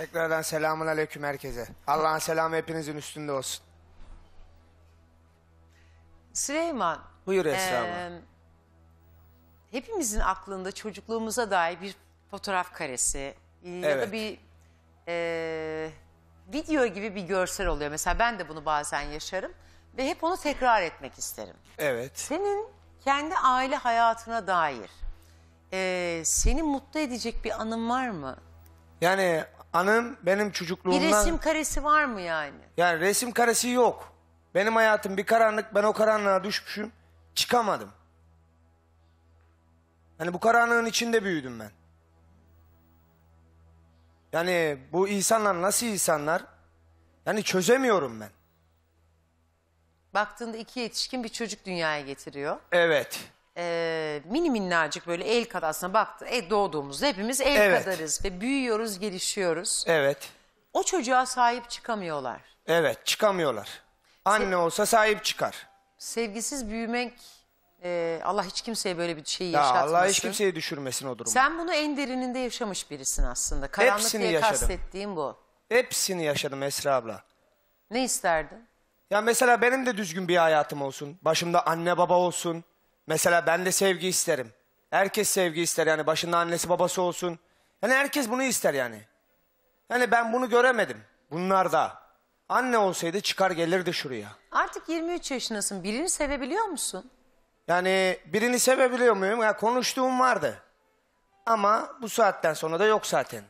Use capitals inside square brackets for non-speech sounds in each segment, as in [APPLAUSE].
Tekrardan selamun aleyküm herkese. Allah'ın selamı hepinizin üstünde olsun. Süleyman. Buyur Esra abla. e, Hepimizin aklında çocukluğumuza dair bir fotoğraf karesi e, ya da bir e, video gibi bir görsel oluyor. Mesela ben de bunu bazen yaşarım ve hep onu tekrar etmek isterim. Evet. Senin kendi aile hayatına dair e, seni mutlu edecek bir anın var mı? Yani anım benim Bir resim karesi var mı yani? Yani resim karesi yok. Benim hayatım bir karanlık. Ben o karanlığa düşmüşüm. Çıkamadım. Yani bu karanlığın içinde büyüdüm ben. Yani bu insanlar nasıl insanlar? Yani çözemiyorum ben. Baktığında iki yetişkin bir çocuk dünyaya getiriyor. Evet e, mini minnacık böyle el kadar aslında baktı. E, doğduğumuz hepimiz el Evet. kadarız ve büyüyoruz, gelişiyoruz. Evet. O çocuğa sahip çıkamıyorlar. Evet çıkamıyorlar. Anne olsa sahip çıkar. Sevgisiz büyümek e, Allah hiç kimseye böyle bir şeyi yaşatmasın. Allah hiç kimseyi düşürmesin o durumu. Sen bunu en derininde yaşamış birisin aslında. Karanlık Hepsini diye yaşadım. kastettiğim bu. Hepsini yaşadım Esra abla. Ne isterdin? Ya mesela benim de düzgün bir hayatım olsun. Başımda anne baba olsun. Mesela ben de sevgi isterim. Herkes sevgi ister yani başında annesi babası olsun. Yani herkes bunu ister yani. Yani ben bunu göremedim Bunlar da Anne olsaydı çıkar gelirdi şuraya. Artık 23 yaşındasın. Birini sevebiliyor musun? Yani birini sevebiliyor muyum? Ya konuştuğum vardı. Ama bu saatten sonra da yok zaten.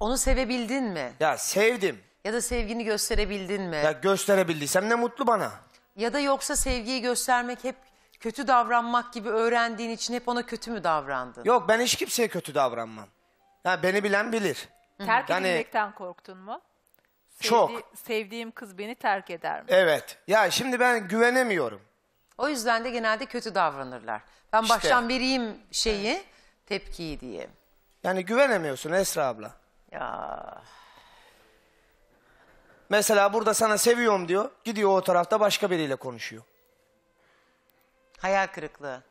Onu sevebildin mi? Ya sevdim. Ya da sevgini gösterebildin mi? Ya gösterebildiysem ne mutlu bana. Ya da yoksa sevgiyi göstermek hep kötü davranmak gibi öğrendiğin için hep ona kötü mü davrandın? Yok ben hiç kimseye kötü davranmam. Ha, beni bilen bilir. Terk Yani- edilmekten korktun mu? Çok. Sevdiğim kız beni terk eder mi? Evet. Ya şimdi ben güvenemiyorum. O yüzden de genelde kötü davranırlar. Ben İşte. baştan vereyim şeyi, tepkiyi diye. Yani güvenemiyorsun Esra abla. Ya Mesela burada sana seviyorum diyor. Gidiyor o tarafta başka biriyle konuşuyor. Hayal kırıklığı.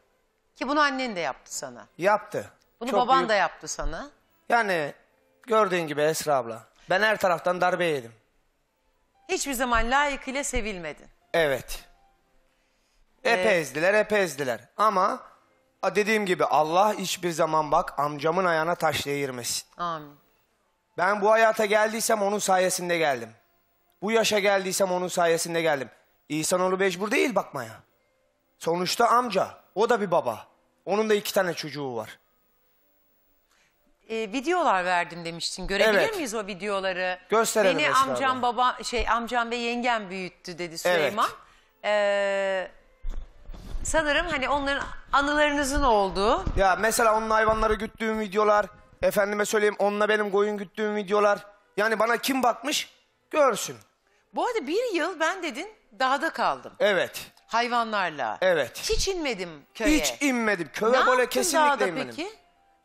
Ki bunu annen de yaptı sana. Yaptı. Bunu Çok baban büyük- da yaptı sana. Yani gördüğün gibi Esra abla. Ben her taraftan darbe yedim. Hiçbir zaman layıkıyla sevilmedin. Evet. Ee, epey ezdiler, epey ezdiler. Ama dediğim gibi Allah hiçbir zaman bak amcamın ayağına taş değirmesin. Amin. Ben bu hayata geldiysem onun sayesinde geldim. Bu yaşa geldiysem onun sayesinde geldim. İnsanoğlu mecbur değil bakmaya. Sonuçta amca. O da bir baba. Onun da iki tane çocuğu var. E, videolar verdim demiştin. Görebilir Evet. miyiz o videoları? Gösterelim Beni Esra amcam baba şey amcam ve yengem büyüttü dedi Süleyman. Ee, sanırım hani onların anılarınızın olduğu Ya mesela onun hayvanları güttüğüm videolar, efendime söyleyeyim onunla benim koyun güttüğüm videolar. Yani bana kim bakmış? Görsün. Bu arada bir yıl ben dedin dağda kaldım. Evet hayvanlarla. Evet. Hiç inmedim köye. Hiç inmedim. Köye böyle kesinlikle inmedim. peki?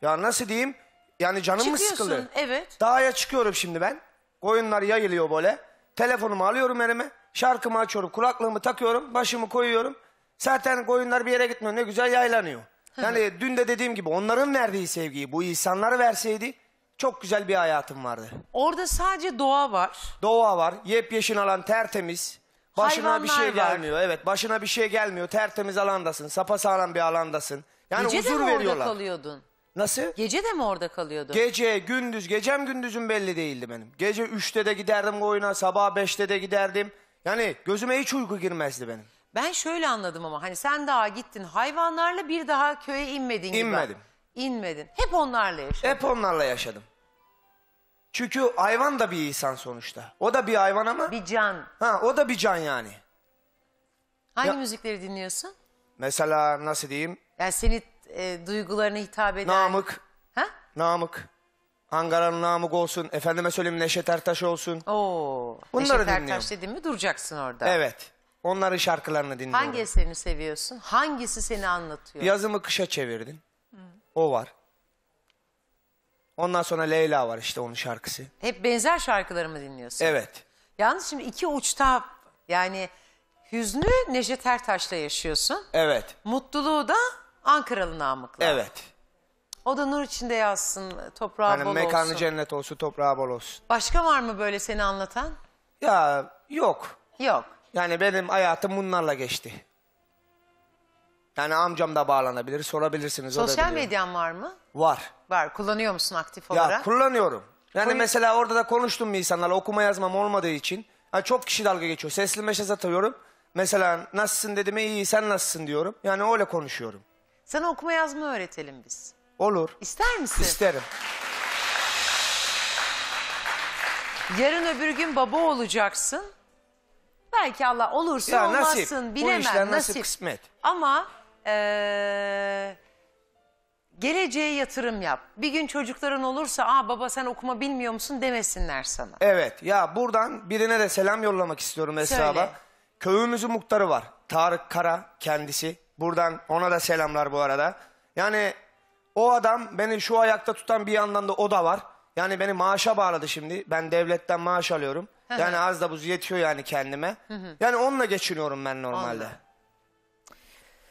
Ya nasıl diyeyim? Yani canım mı Çıkıyorsun, evet. Dağa çıkıyorum şimdi ben. Koyunlar yayılıyor böyle. Telefonumu alıyorum elime. Şarkımı açıyorum. Kulaklığımı takıyorum. Başımı koyuyorum. Zaten koyunlar bir yere gitmiyor. Ne güzel yaylanıyor. Yani dün de dediğim gibi onların verdiği sevgiyi bu insanlar verseydi çok güzel bir hayatım vardı. Orada sadece doğa var. Doğa var. Yepyeşil alan tertemiz. Başına Hayvanlar bir şey var. gelmiyor. Evet başına bir şey gelmiyor. Tertemiz alandasın. Sapasağlam bir alandasın. Yani Gece de huzur mi orada veriyorlar. kalıyordun? Nasıl? Gece de mi orada kalıyordun? Gece, gündüz, gecem gündüzüm belli değildi benim. Gece 3'te de giderdim oyuna, sabah 5'te de giderdim. Yani gözüme hiç uyku girmezdi benim. ben şöyle anladım ama hani sen daha gittin hayvanlarla bir daha köye inmedin gibi. İnmedim. İnmedin. Hep onlarla yaşadın. Hep onlarla yaşadım. Çünkü hayvan da bir insan sonuçta. O da bir hayvan ama. Bir can. Ha, o da bir can yani. Hangi Ya- müzikleri dinliyorsun? Mesela nasıl diyeyim? Yani seni e, duygularına hitap eden. Namık. Ha? Namık. Ankara'nın namık olsun. Efendime söyleyeyim Neşet Ertaş olsun. Oo. Bunları Neşet Ertaş dinliyorum. dedin mi duracaksın orada. Evet. Onların şarkılarını dinliyorum. Hangi eserini seviyorsun? Hangisi seni anlatıyor? Yazımı kışa çevirdin. O var. Ondan sonra Leyla var işte onun şarkısı. Hep benzer şarkıları mı dinliyorsun? Evet. Yalnız şimdi iki uçta yani hüznü Necdet Ertaş'la yaşıyorsun. Evet. Mutluluğu da Ankaralı Namık'la. Evet. O da nur içinde yazsın, toprağı Hani bol mekanı cennet olsun, toprağı bol olsun. Başka var mı böyle seni anlatan? Ya yok. Yok. Yani benim hayatım bunlarla geçti. Yani amcam da bağlanabilir, sorabilirsiniz. Sosyal medyan var mı? Var. Var. Kullanıyor musun aktif olarak? Ya kullanıyorum. Yani mesela orada da konuştum bir insanlarla okuma yazmam olmadığı için. Yani çok kişi dalga geçiyor. Sesli mesaj atıyorum. Mesela nasılsın dedim iyi sen nasılsın diyorum. Yani öyle konuşuyorum. Sana okuma yazma öğretelim biz. Olur. İster misin? İsterim. Yarın öbür gün baba olacaksın. Belki Allah olursa Ya olmazsın nasip. Bu bilemem. işler nasip, kısmet. Ama ee, geleceğe yatırım yap. Bir gün çocukların olursa aa baba sen okuma bilmiyor musun demesinler sana. Evet ya buradan birine de selam yollamak istiyorum Esra Söyle. Köyümüzün muhtarı var. Tarık Kara kendisi. Buradan ona da selamlar bu arada. Yani o adam beni şu ayakta tutan bir yandan da o da var. Yani beni maaşa bağladı şimdi. Ben devletten maaş alıyorum. Yani az da bu yetiyor yani kendime. Yani onunla geçiniyorum ben normalde. Anladım.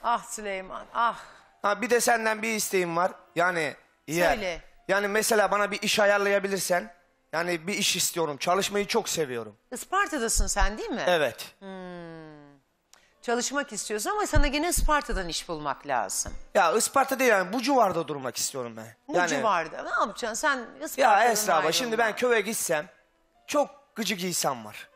Ah Süleyman ah. Ha bir de senden bir isteğim var. Yani yer. Söyle. Yani mesela bana bir iş ayarlayabilirsen. Yani bir iş istiyorum. Çalışmayı çok seviyorum. Isparta'dasın sen değil mi? Evet. Hmm. Çalışmak istiyorsun ama sana gene Isparta'dan iş bulmak lazım. Ya Isparta değil yani bu civarda durmak istiyorum ben. Bu yani, civarda. Ne yapacaksın sen Isparta'dan Ya Esra abla şimdi ben köye gitsem çok gıcık insan var.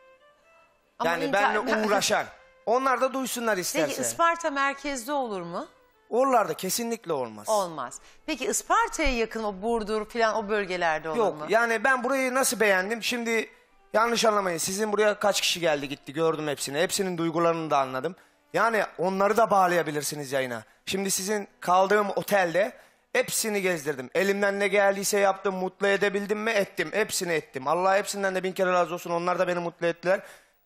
Ama yani inter- benimle [LAUGHS] uğraşan. Onlar da duysunlar isterse. Peki Isparta merkezde olur mu? Oralarda kesinlikle olmaz. Olmaz. Peki Isparta'ya yakın o Burdur filan o bölgelerde olur Yok, mu? Yok yani ben burayı nasıl beğendim? Şimdi yanlış anlamayın sizin buraya kaç kişi geldi gitti gördüm hepsini. Hepsinin duygularını da anladım. Yani onları da bağlayabilirsiniz yayına. Şimdi sizin kaldığım otelde hepsini gezdirdim. Elimden ne geldiyse yaptım. Mutlu edebildim mi? Ettim. Hepsini ettim. Allah hepsinden de bin kere razı olsun. Onlar da beni mutlu ettiler.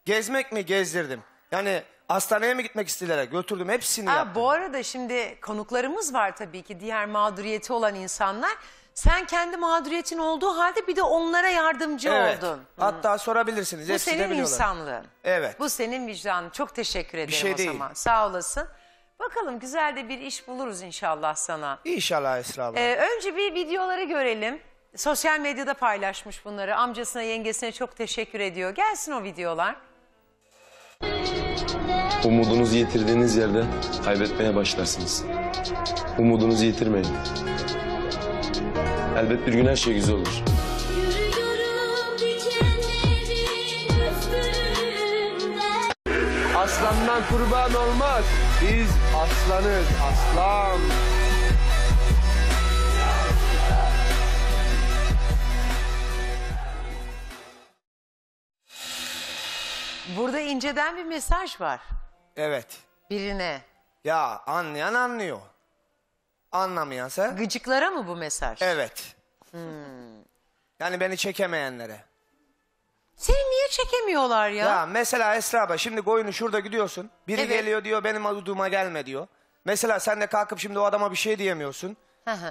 Gezmek mi? Gezdirdim. Yani hastaneye mi gitmek istediler? Götürdüm hepsini yaptım. bu arada şimdi konuklarımız var tabii ki diğer mağduriyeti olan insanlar. Sen kendi mağduriyetin olduğu halde bir de onlara yardımcı Evet. oldun. Hı. Hatta sorabilirsiniz. Bu hepsi senin biliyorlar. insanlığın. Evet. Bu senin vicdanın. Çok teşekkür ederim şey o değil. zaman. Sağ olasın. Bakalım güzel de bir iş buluruz inşallah sana. İnşallah Esra abla. Ee, önce bir videoları görelim. Sosyal medyada paylaşmış bunları. Amcasına, yengesine çok teşekkür ediyor. Gelsin o videolar. Umudunuzu yitirdiğiniz yerde kaybetmeye başlarsınız. Umudunuzu yitirmeyin. Elbet bir gün her şey güzel olur. Aslandan kurban olmaz. Biz aslanız, aslan. inceden bir mesaj var Evet. birine. Ya anlayan anlıyor. Anlamayansa Gıcıklara mı bu mesaj? evet. Hmm. Yani beni çekemeyenlere. Seni niye çekemiyorlar ya? Ya mesela Esra abla şimdi koyunu şurada gidiyorsun. Biri Evet. geliyor diyor benim adıma gelme diyor. Mesela sen de kalkıp şimdi o adama bir şey diyemiyorsun.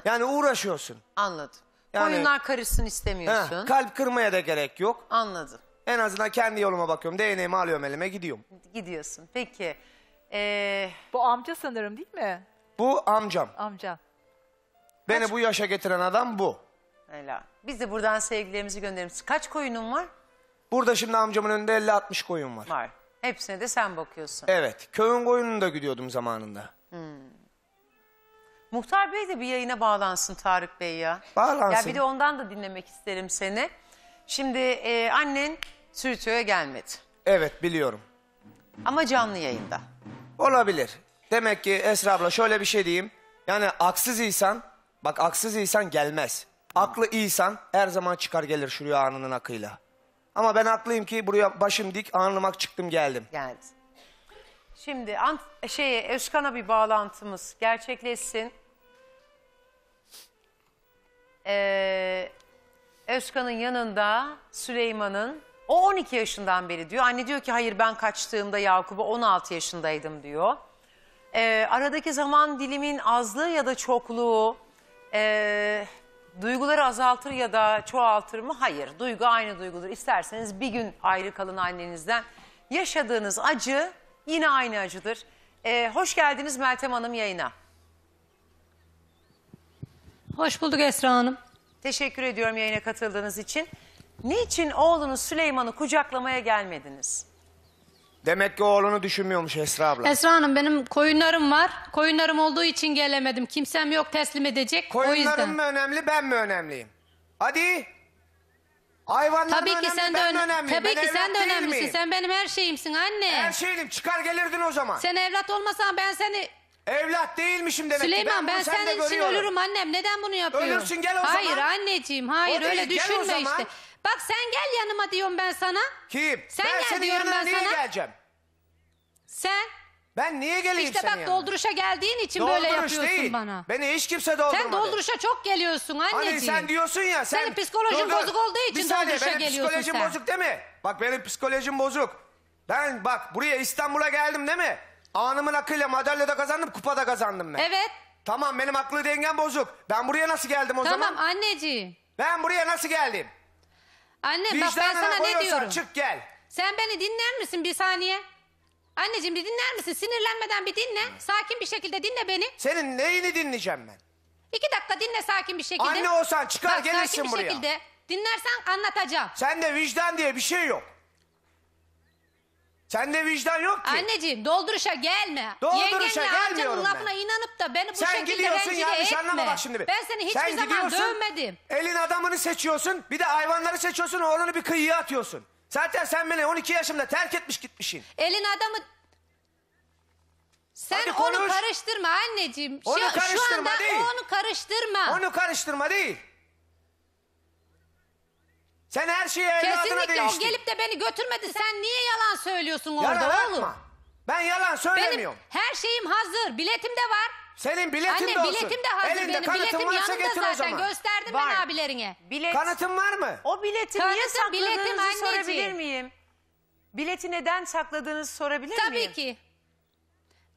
Yani uğraşıyorsun. Anladım. Yani- Koyunlar karışsın Heh, istemiyorsun. kalp kırmaya da gerek yok. Anladım. En azından kendi yoluma bakıyorum. DNA'mı alıyorum elime gidiyorum. Gidiyorsun. Peki. Ee, Bu amca sanırım değil mi? Bu amcam. Amca. Beni bu yaşa getiren adam bu. Ela. Biz de buradan sevgilerimizi göndeririz. Kaç koyunun var? Burada şimdi amcamın önünde 50-60 koyun var. Var. Hepsine de sen bakıyorsun. Evet. Köyün koyununu da gidiyordum zamanında. Hmm. Muhtar Bey de bir yayına bağlansın Tarık Bey ya. Bağlansın. Ya bir de ondan da dinlemek isterim seni. Şimdi e, annen stüdyoya gelmedi. Evet biliyorum. Ama canlı yayında. Olabilir. Demek ki Esra abla şöyle bir şey diyeyim. Yani aksız insan, bak aksız insan gelmez. Aklı insan her zaman çıkar gelir şuraya anının akıyla. Ama ben haklıyım ki buraya başım dik anılmak çıktım geldim. Geldi. Şimdi an şeye Özkan'a bir bağlantımız gerçekleşsin. Ee, Özkan'ın yanında Süleyman'ın o 12 yaşından beri diyor. Anne diyor ki hayır ben kaçtığımda Yakup'a 16 yaşındaydım diyor. E, aradaki zaman dilimin azlığı ya da çokluğu e, duyguları azaltır ya da çoğaltır mı? Hayır. Duygu aynı duygudur. İsterseniz bir gün ayrı kalın annenizden. Yaşadığınız acı yine aynı acıdır. E, hoş geldiniz Meltem Hanım yayına. Hoş bulduk Esra Hanım. Teşekkür ediyorum yayına katıldığınız için. Niçin oğlunuz Süleyman'ı kucaklamaya gelmediniz? Demek ki oğlunu düşünmüyormuş Esra abla. Esra Hanım benim koyunlarım var. Koyunlarım olduğu için gelemedim. Kimsem yok teslim edecek. o yüzden. mı önemli ben mi önemliyim? Hadi. Hayvanların Tabii ki önemli sen de ben ön- önemliyim? Tabii Ben ki sen de önemlisin. miyim? Sen benim her şeyimsin anne. Her şeyim çıkar gelirdin o zaman. Sen evlat olmasan ben seni Evlat değilmişim demek Süleyman ki. ben, ben senin için ölürüm annem. Neden bunu yapıyorsun? Ölürsün gel o hayır, zaman. Hayır anneciğim hayır değil, öyle düşünme işte. Bak sen gel yanıma diyorum ben sana. Kim? Sen ben gel senin diyorum ben sana. geleceğim? Sen. Ben niye geleyim işte senin İşte bak yanına? dolduruşa geldiğin için Dolduruş böyle yapıyorsun değil. bana. Beni hiç kimse doldurmadı. Sen dolduruşa çok geliyorsun anneciğim. Hani sen diyorsun ya. Sen, senin psikolojin dur, dur. bozuk olduğu için saniye, dolduruşa geliyorsun sen. benim psikolojim bozuk değil mi? Bak benim psikolojim bozuk. Ben bak buraya İstanbul'a geldim değil mi? Anımın akıyla madalya kazandım, kupada kazandım ben. Evet. Tamam benim aklı dengem bozuk. Ben buraya nasıl geldim o Tamam zaman? anneciğim. Ben buraya nasıl geldim? Anne bak ben sana ne diyorum. çık gel. Sen beni dinler misin bir saniye? Anneciğim bir dinler misin? Sinirlenmeden bir dinle. Sakin bir şekilde dinle beni. Senin neyini dinleyeceğim ben? İki dakika dinle sakin bir şekilde. Anne olsan çıkar Bak, gelirsin sakin bir şekilde dinlersen anlatacağım. Sende vicdan diye bir şey yok. Sende vicdan yok ki. Anneciğim dolduruşa gelme. Dolduruşa Yengenle gelmiyorum amcanın ben. lafına inanıp da beni bu Sen şekilde gidiyorsun rencide yanlış etme. anlama bak şimdi. Ben seni hiçbir Sen zaman gidiyorsun, dövmedim. Elin adamını seçiyorsun bir de hayvanları seçiyorsun oğlunu bir kıyıya atıyorsun. Zaten sen beni 12 yaşımda terk etmiş gitmişsin. Elin adamı... Sen onu karıştırma anneciğim. Onu Şu- Şu anda değil. onu karıştırma. Onu karıştırma değil. Sen her şeyi evladına Kesinlikle o değiştin. gelip de beni götürmedi. Sen niye yalan söylüyorsun orada Yalan oğlum? Ben yalan söylemiyorum. Benim her şeyim hazır. Biletim de var. Senin biletin Anne de olsun. biletim de hazır Elinde benim. Biletim yanında getir o zaman. Gösterdim Var. ben abilerine. Bilet. Kanıtın var mı? O bileti niye Kanıtı, biletim sakladığınızı anneciğim. sorabilir miyim? Bileti neden sakladığınızı sorabilir miyim? Tabii ki.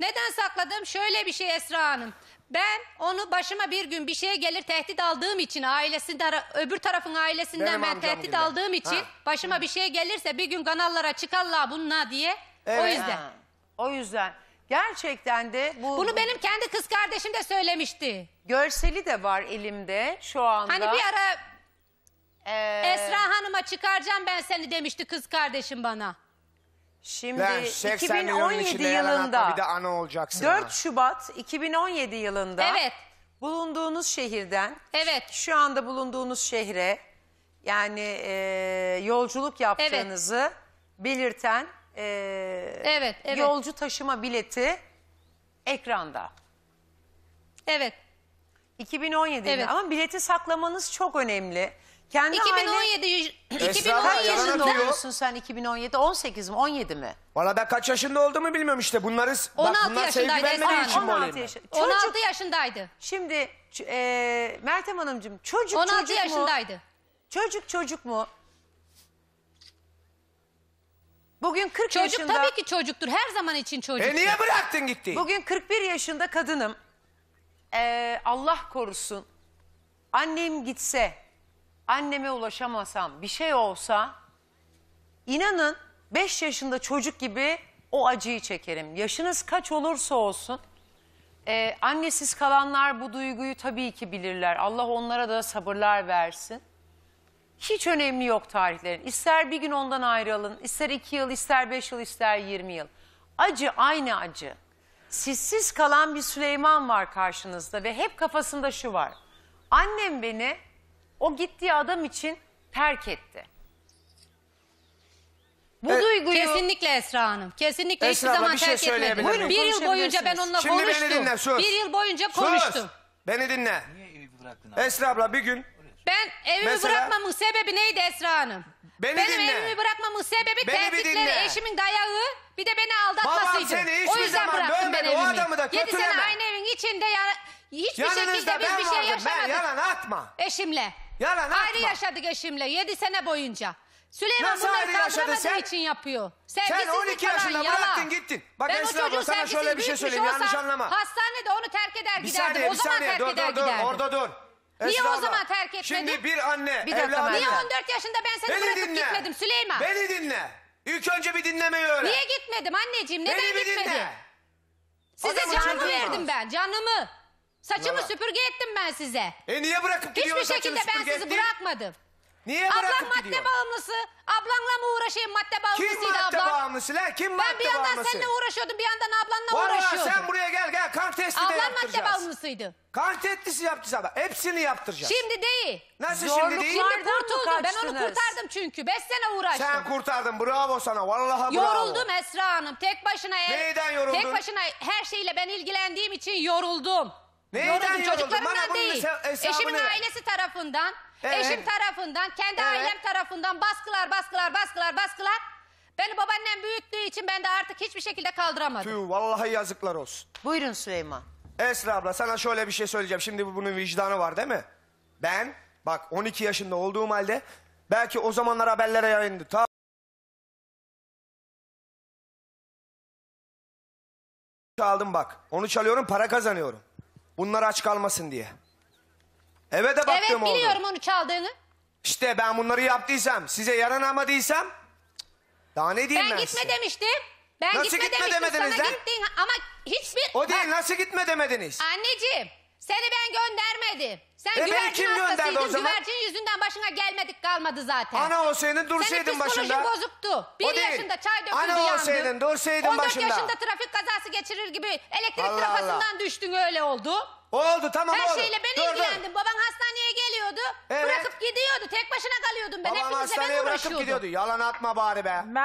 Neden sakladım? Şöyle bir şey Esra Hanım. Ben onu başıma bir gün bir şeye gelir tehdit aldığım için ailesinden öbür tarafın ailesinden Benim ben tehdit gibi. aldığım için Ha. başıma bir şey gelirse bir gün kanallara çıkarlar bununla diye. O yüzden. Ha, O yüzden gerçekten de bu Bunu benim kendi kız kardeşim de söylemişti. görseli de var elimde şu anda. Hani bir ara Ee, Esra Hanım'a çıkaracağım ben seni demişti kız kardeşim bana. Şimdi Lan 2017 yılında bir de ana olacaksın. 4 ha. Şubat 2017 yılında Evet. bulunduğunuz şehirden Evet. şu anda bulunduğunuz şehre yani e, yolculuk yaptığınızı belirten e, Evet, evet. yolcu taşıma bileti ekranda. Evet. 2017 yılı. Evet. ama bileti saklamanız çok önemli. Kendi 2017 yüz- Kaç 2017 yaşında atıyor. oluyorsun sen 2017? 18 mi? 17 mi? Valla ben kaç yaşında olduğumu bilmiyorum işte. Bunları, bak 16 bunlar sevgi yaşındaydı vermediği Esra için Hanım. mi 16 yaşında. Çocuk 16 yaşındaydı. şimdi ç- e, Meltem Hanımcığım çocuk 16 çocuk mu? yaşındaydı. Çocuk çocuk mu? Bugün 40 Çocuk yaşında. tabii ki çocuktur. Her zaman için çocuk. E niye bıraktın gitti? Bugün 41 yaşında kadınım. Ee, Allah korusun. Annem gitse anneme ulaşamasam bir şey olsa inanın 5 yaşında çocuk gibi o acıyı çekerim. Yaşınız kaç olursa olsun e, annesiz kalanlar bu duyguyu tabii ki bilirler. Allah onlara da sabırlar versin. Hiç önemli yok tarihlerin. İster bir gün ondan ayrılın, ister iki yıl, ister beş yıl, ister yirmi yıl. Acı aynı acı. Sizsiz kalan bir Süleyman var karşınızda ve hep kafasında şu var. Annem beni o gittiği adam için terk etti. Bu E, duyguyu Kesinlikle Esra Hanım. Kesinlikle Esra hiçbir zaman bir şey terk etmedim. söyleyebilir miyim? bir yıl boyunca ben onunla Şimdi beni dinle, sus. Bir yıl boyunca konuştum. Beni dinle. Niye Esra abla bir gün Ben evimi Mesela- bırakmamın sebebi neydi Esra Hanım? Beni Benim dinle. evimi bırakmamın sebebi Beni tehditleri, eşimin dayağı, bir de beni aldatmasıydı. Babam seni hiçbir o yüzden zaman bıraktım ben bölmedi, o adamı da Yedi kötüleme. sene aynı evin içinde ya, hiçbir şekilde yanınızda biz ben bir şey vardım. Ben yalan atma. eşimle. Yalan atma. Ayrı yaşadık eşimle 7 sene boyunca. Süleyman Nasıl ayrı bunları yaşadın için yapıyor. Sen 12 yaşında yalan. bıraktın gittin. Bak ben Esra abla sana şöyle bir şey söyleyeyim şey yanlış anlama. Hastanede onu terk eder Bir giderdim. saniye o bir zaman saniye terk dur eder dur dur orada dur. Niye Esra o zaman terk etmedin? Şimdi bir anne Bir dakika, Niye 14 yaşında ben seni Beni bırakıp dinle. gitmedim Süleyman? Beni dinle. İlk önce bir dinlemeyi öğren. Niye gitmedim anneciğim? Neden Beni gitmedin? dinle. Size Adamın canımı verdim ben canımı. Saçımı Lara. süpürge ettim ben size. E niye bırakıp gidiyorsun Hiçbir şekilde ben sizi ettim? bırakmadım. Niye Ablam bırakıp madde gidiyor? bağımlısı. Ablanla mı uğraşayım madde bağımlısıydı ablam. Kim madde ablam. bağımlısı lan? Kim madde bağımlısı? Ben bir yandan bağımlısı? seninle uğraşıyordum bir yandan ablanla Vallahi uğraşıyordum. sen buraya gel gel kan testi ablam de yaptıracağız. Ablan madde bağımlısıydı. Kan testisi yaptı abla. Hepsini yaptıracağız. Şimdi değil. Nasıl şimdi değil? Şimdi kurtuldum. Ben onu kurtardım çünkü. Beş sene uğraştım. Sen kurtardın. Bravo sana. Vallahi bravo. Yoruldum Esra Hanım. Tek başına. Neyden yoruldun? Tek başına her şeyle ben ilgilendiğim için yoruldum. Neyden yoruldun? Bana Çocuklarımdan değil. Eşimin ver. ailesi tarafından, Evet. eşim tarafından, kendi Evet. ailem tarafından baskılar, baskılar, baskılar, baskılar. Beni babaannem büyüttüğü için ben de artık hiçbir şekilde kaldıramadım. Tüh vallahi yazıklar olsun. Buyurun Süleyman. Esra abla sana şöyle bir şey söyleyeceğim. Şimdi bunun vicdanı var değil mi? Ben bak 12 yaşında olduğum halde belki o zamanlar haberlere yayındı. Ta çaldım bak. Onu çalıyorum para kazanıyorum. Bunlar aç kalmasın diye. Eve de oğlum. evet oldu. biliyorum onu çaldığını. İşte ben bunları yaptıysam, size yaranamadıysan daha ne diyeyim ben, ben gitme size? demiştim. Ben Nasıl gitme, gitme demiştim demediniz sana lan? gittin ama hiçbir... O değil nasıl gitme demediniz? Anneciğim seni ben göndermedim. Sen e güvercin kim gönderdi o zaman? Güvercin yüzünden başına gelmedik kalmadı zaten. Ana olsaydın durseydin başında. Senin psikolojin bozuktu. Bir yaşında çay döküldü Ana yandı. Ana olsaydın dursaydın başında. 14 yaşında trafik kazası geçirir gibi elektrik Allah trafasından Allah. düştün öyle oldu. Oldu tamam Her oldu. şeyle ben dur, ilgilendim. Dur. Baban hastaneye geliyordu. Evet. Bırakıp gidiyordu. Tek başına kalıyordum ben. Baban Hepinize ben hastaneye bırakıp gidiyordu. Yalan atma bari be. Ben